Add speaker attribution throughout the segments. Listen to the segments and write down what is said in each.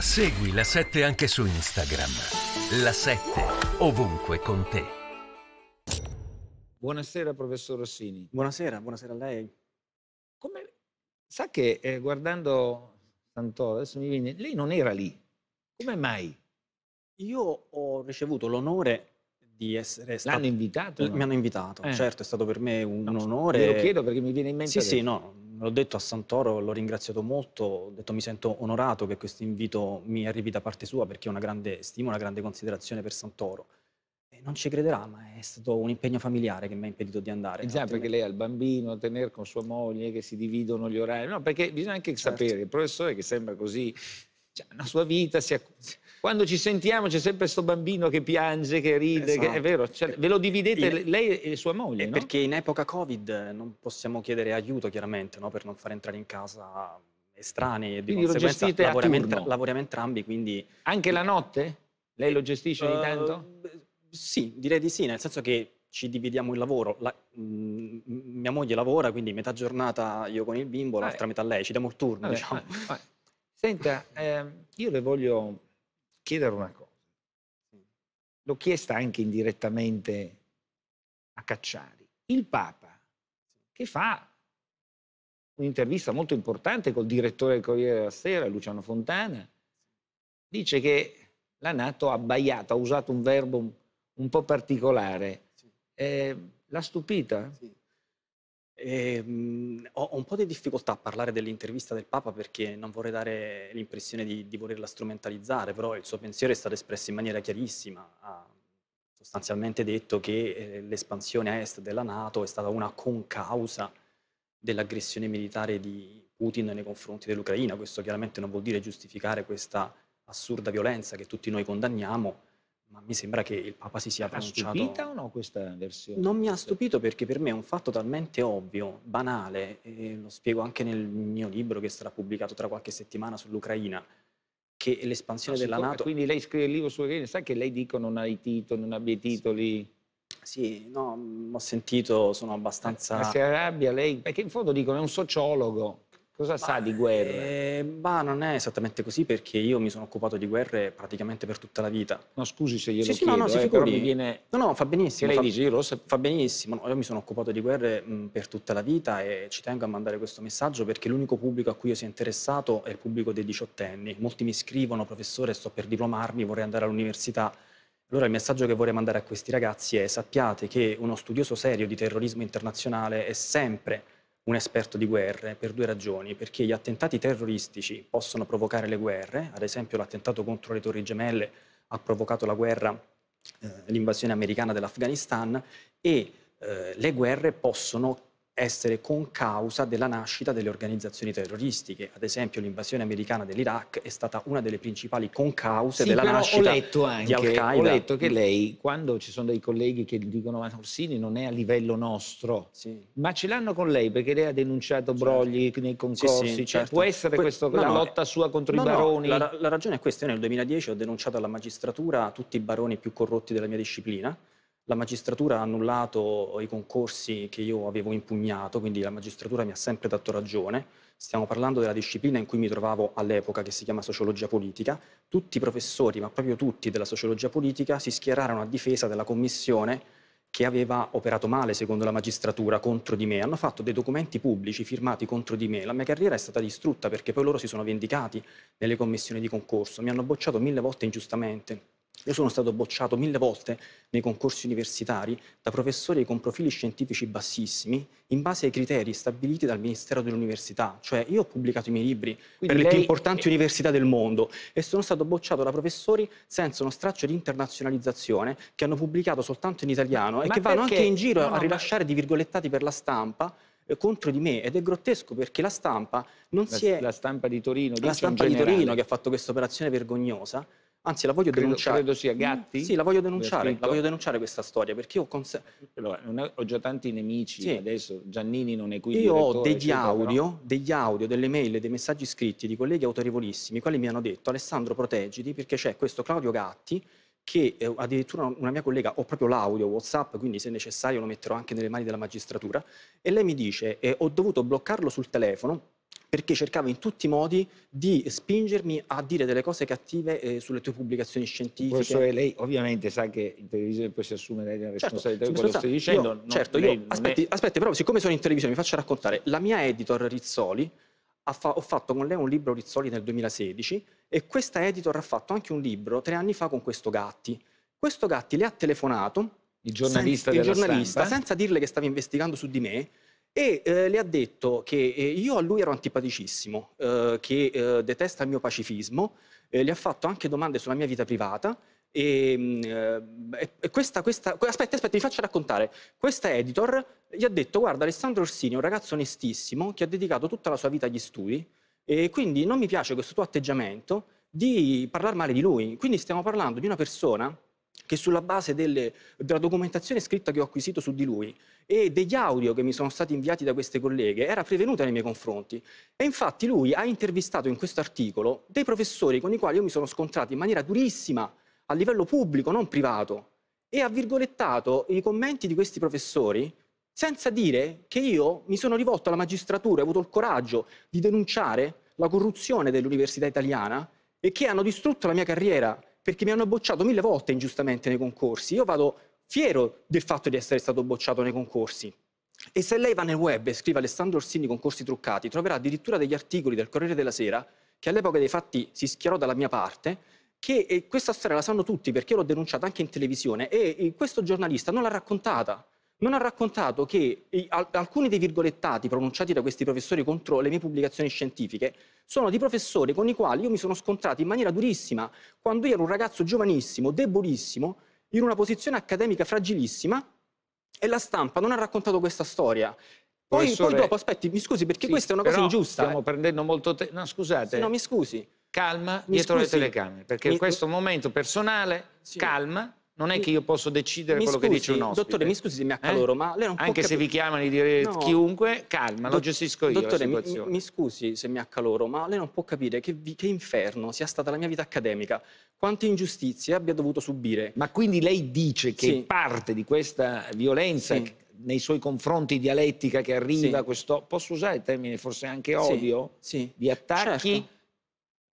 Speaker 1: Segui la 7 anche su Instagram. La 7 ovunque con te. Buonasera professor Rossini. Buonasera, buonasera a lei. Come sa che eh, guardando tanto adesso mi viene lei non era lì.
Speaker 2: Come mai? Io ho ricevuto l'onore di essere stato... L'hanno invitato? Eh, no? Mi hanno invitato, eh. certo, è stato per me un, no, onore. Lo chiedo perché mi viene in mente... Sì, adesso. sì, no, l'ho detto a Santoro, l'ho ringraziato molto, ho detto mi sento onorato che questo invito mi arrivi da parte sua perché è una grande stima, una grande considerazione per Santoro. E non ci crederà, ma è stato un impegno familiare che mi ha impedito di andare. Esatto, perché lei
Speaker 1: ha il bambino a tenere con sua moglie, che si dividono gli orari. No, perché bisogna anche certo. sapere, il professore che sembra così, cioè, la sua vita si, quando ci sentiamo c'è sempre questo bambino che piange, che ride, esatto. che, è esatto. vero, cioè, ve lo dividete in...
Speaker 2: lei e sua moglie. No? Perché in epoca Covid non possiamo chiedere aiuto chiaramente no? per non far entrare in casa estranei e di quindi conseguenza lavoriamo, entr lavoriamo, entrambi. Quindi... Anche la notte? Lei lo gestisce ogni eh, tanto? Uh, sì, direi di sì, nel senso che ci dividiamo il lavoro. La, mh, mm, mia moglie lavora, quindi metà giornata io con il bimbo, l'altra metà lei, ci diamo il turno. Vabbè, diciamo. vabbè. Senta, eh, io le voglio
Speaker 1: chiedere una cosa. L'ho chiesta anche indirettamente a Cacciari. Il Papa, che fa un'intervista molto importante col direttore del Corriere della Sera, Luciano Fontana, dice che la Nato ha abbaiato, ha usato un verbo un, po' particolare.
Speaker 2: Eh, l'ha stupita? Sì. E, ehm, ho, un po' di difficoltà a parlare dell'intervista del Papa perché non vorrei dare l'impressione di, di volerla strumentalizzare, però il suo pensiero è stato espresso in maniera chiarissima. Ha sostanzialmente detto che eh, l'espansione a est della Nato è stata una concausa dell'aggressione militare di Putin nei confronti dell'Ucraina. Questo chiaramente non vuol dire giustificare questa assurda violenza che tutti noi condanniamo, ma mi sembra che il Papa si sia pronunciato... Ha stupita
Speaker 1: o no questa versione? Non
Speaker 2: mi ha stupito perché per me è un fatto talmente ovvio, banale, e lo spiego anche nel mio libro che sarà pubblicato tra qualche settimana sull'Ucraina, che l'espansione ah, della Nato...
Speaker 1: Quindi lei scrive il libro sull'Ucraina, sai che lei dico non hai titoli, non abbia titoli... Sì, no, mm,
Speaker 2: ho sentito, sono abbastanza... Ma eh, si
Speaker 1: arrabbia lei, perché in fondo dicono è un sociologo.
Speaker 2: Cosa ma, sa di guerre? Eh, ma non è esattamente così perché io mi sono occupato di guerre praticamente per tutta la vita. No, scusi se io sì, chiedo, sì, no, no, eh, però mi viene... No, no, fa benissimo. lei fa... dice, io lo so... Fa benissimo. No, io mi sono occupato di guerre mh, per tutta la vita e ci tengo a mandare questo messaggio perché l'unico pubblico a cui io sia interessato è il pubblico dei diciottenni. Molti mi scrivono, professore, sto per diplomarmi, vorrei andare all'università. Allora il messaggio che vorrei mandare a questi ragazzi è sappiate che uno studioso serio di terrorismo internazionale è sempre un esperto di guerre per due ragioni, perché gli attentati terroristici possono provocare le guerre, ad esempio l'attentato contro le Torri Gemelle ha provocato la guerra, eh, l'invasione americana dell'Afghanistan e eh, le guerre possono essere con causa della nascita delle organizzazioni terroristiche. Ad esempio l'invasione americana dell'Iraq è stata una delle principali concause sì, della nascita anche, di Al-Qaeda. Ho letto che lei, quando ci sono dei colleghi che dicono ma
Speaker 1: Orsini non è a livello nostro, sì. ma ce l'hanno con lei perché lei ha denunciato certo. brogli
Speaker 2: nei concorsi, sì, cioè, certo. può essere que- questo, la no, lotta
Speaker 1: sua contro no, i baroni? La,
Speaker 2: la ragione è questa, io nel 2010 ho denunciato alla magistratura tutti i baroni più corrotti della mia disciplina, la magistratura ha annullato i concorsi che io avevo impugnato, quindi la magistratura mi ha sempre dato ragione. Stiamo parlando della disciplina in cui mi trovavo all'epoca, che si chiama sociologia politica. Tutti i professori, ma proprio tutti della sociologia politica, si schierarono a difesa della commissione che aveva operato male, secondo la magistratura, contro di me. Hanno fatto dei documenti pubblici firmati contro di me. La mia carriera è stata distrutta perché poi loro si sono vendicati nelle commissioni di concorso. Mi hanno bocciato mille volte ingiustamente. Io sono stato bocciato mille volte nei concorsi universitari da professori con profili scientifici bassissimi in base ai criteri stabiliti dal Ministero dell'Università. Cioè io ho pubblicato i miei libri Quindi per lei... le più importanti università del mondo e sono stato bocciato da professori senza uno straccio di internazionalizzazione che hanno pubblicato soltanto in italiano ma e che perché... vanno anche in giro no, no, a rilasciare ma... di virgolettati per la stampa eh, contro di me ed è grottesco perché la stampa non la, si è... La stampa di Torino, la stampa di Torino che ha fatto questa operazione vergognosa Anzi, la voglio credo, denunciare. Credo sia Gatti. Sì, la voglio denunciare, la voglio denunciare questa storia perché io conse- allora,
Speaker 1: ho già tanti nemici sì. adesso, Giannini non è qui. Io ho degli audio, però...
Speaker 2: degli audio, delle mail, dei messaggi scritti di colleghi autorevolissimi, quali mi hanno detto Alessandro proteggiti perché c'è questo Claudio Gatti che eh, addirittura una mia collega, ho proprio l'audio WhatsApp, quindi se necessario lo metterò anche nelle mani della magistratura, e lei mi dice eh, ho dovuto bloccarlo sul telefono perché cercava in tutti i modi di spingermi a dire delle cose cattive eh, sulle tue pubblicazioni scientifiche. Professore,
Speaker 1: lei ovviamente sa che in televisione poi si assume lei la certo, responsabilità certo, di quello che stai dicendo. Io, non, certo, io,
Speaker 2: aspetti, è... aspetti, però siccome sono in televisione mi faccio raccontare, la mia editor Rizzoli, fa, ho fatto con lei un libro Rizzoli nel 2016 e questa editor ha fatto anche un libro tre anni fa con questo Gatti. Questo Gatti le ha telefonato il giornalista, senza, il giornalista senza dirle che stava investigando su di me e eh, le ha detto che eh, io a lui ero antipaticissimo, eh, che eh, detesta il mio pacifismo, eh, le ha fatto anche domande sulla mia vita privata. E, mm, eh, e questa, questa, aspetta, aspetta, vi faccio raccontare. Questa editor gli ha detto: Guarda, Alessandro Orsini è un ragazzo onestissimo che ha dedicato tutta la sua vita agli studi, e quindi non mi piace questo tuo atteggiamento di parlare male di lui. Quindi stiamo parlando di una persona che sulla base delle, della documentazione scritta che ho acquisito su di lui e degli audio che mi sono stati inviati da queste colleghe era prevenuta nei miei confronti. E infatti lui ha intervistato in questo articolo dei professori con i quali io mi sono scontrato in maniera durissima, a livello pubblico, non privato, e ha virgolettato i commenti di questi professori senza dire che io mi sono rivolto alla magistratura, e ho avuto il coraggio di denunciare la corruzione dell'università italiana e che hanno distrutto la mia carriera perché mi hanno bocciato mille volte ingiustamente nei concorsi. Io vado fiero del fatto di essere stato bocciato nei concorsi. E se lei va nel web e scrive Alessandro Orsini concorsi truccati, troverà addirittura degli articoli del Corriere della Sera, che all'epoca dei fatti si schierò dalla mia parte, che questa storia la sanno tutti perché l'ho denunciata anche in televisione e questo giornalista non l'ha raccontata non ha raccontato che alcuni dei virgolettati pronunciati da questi professori contro le mie pubblicazioni scientifiche sono di professori con i quali io mi sono scontrato in maniera durissima quando io ero un ragazzo giovanissimo, debolissimo, in una posizione accademica fragilissima e la stampa non ha raccontato questa storia. Poi, poi dopo, aspetti, mi scusi perché sì, questa è una cosa ingiusta. Stiamo prendendo molto tempo. No, scusate. Sì, no, mi scusi. Calma mi dietro scusi. le telecamere, perché mi... in questo
Speaker 1: momento personale, sì. calma non è che io posso decidere mi quello scusi, che dice un ospite. Dottore, mi scusi se mi accaloro, eh? ma lei non Anche può Anche se vi chiamano di dire no. chiunque, calma, Do lo gestisco io Dottore, mi, mi,
Speaker 2: scusi se mi accaloro, ma lei non può capire che, vi, che inferno sia stata la mia vita accademica, quante ingiustizie abbia dovuto subire. Ma quindi lei dice che sì. parte di questa
Speaker 1: violenza sì. nei suoi confronti dialettica che arriva, sì. questo, posso usare il termine forse anche odio,
Speaker 2: sì. di attacchi... Certo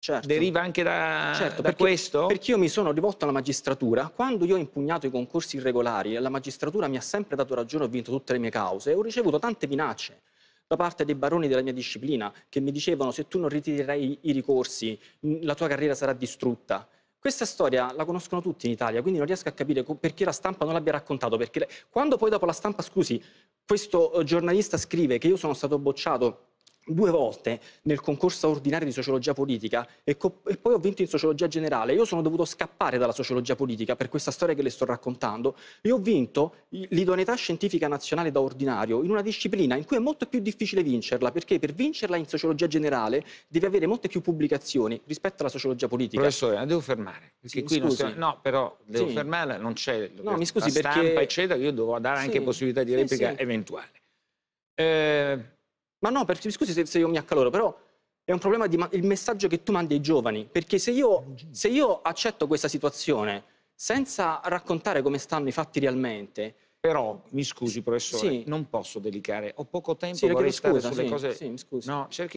Speaker 2: Certo. Deriva anche da, certo, da perché, questo? Perché io mi sono rivolto alla magistratura. Quando io ho impugnato i concorsi irregolari, la magistratura mi ha sempre dato ragione, ho vinto tutte le mie cause ho ricevuto tante minacce da parte dei baroni della mia disciplina che mi dicevano se tu non ritirerai i ricorsi la tua carriera sarà distrutta. Questa storia la conoscono tutti in Italia, quindi non riesco a capire perché la stampa non l'abbia raccontato. Perché quando poi dopo la stampa, scusi, questo eh, giornalista scrive che io sono stato bocciato due volte nel concorso ordinario di sociologia politica e, e, poi ho vinto in sociologia generale. Io sono dovuto scappare dalla sociologia politica per questa storia che le sto raccontando e ho vinto l'idoneità scientifica nazionale da ordinario in una disciplina in cui è molto più difficile vincerla perché per vincerla in sociologia generale devi avere molte più pubblicazioni rispetto alla sociologia politica. Professore, la devo fermare. Sì, qui non stiamo... No,
Speaker 1: però devo sì. fermarla, non c'è no, mi scusi, la stampa perché... eccetera, io devo dare sì. anche possibilità di replica
Speaker 2: eventuale. Eh, ma no, perché, scusi se, se io mi accaloro, però è un problema di il messaggio che tu mandi ai giovani, perché se io, se io, accetto questa situazione senza raccontare come stanno i fatti realmente... Però, mi scusi professore, sì. non posso delicare, ho poco tempo, sì, vorrei scusa, sulle sì, cose... Sì, mi scusi. No,
Speaker 1: cerchi...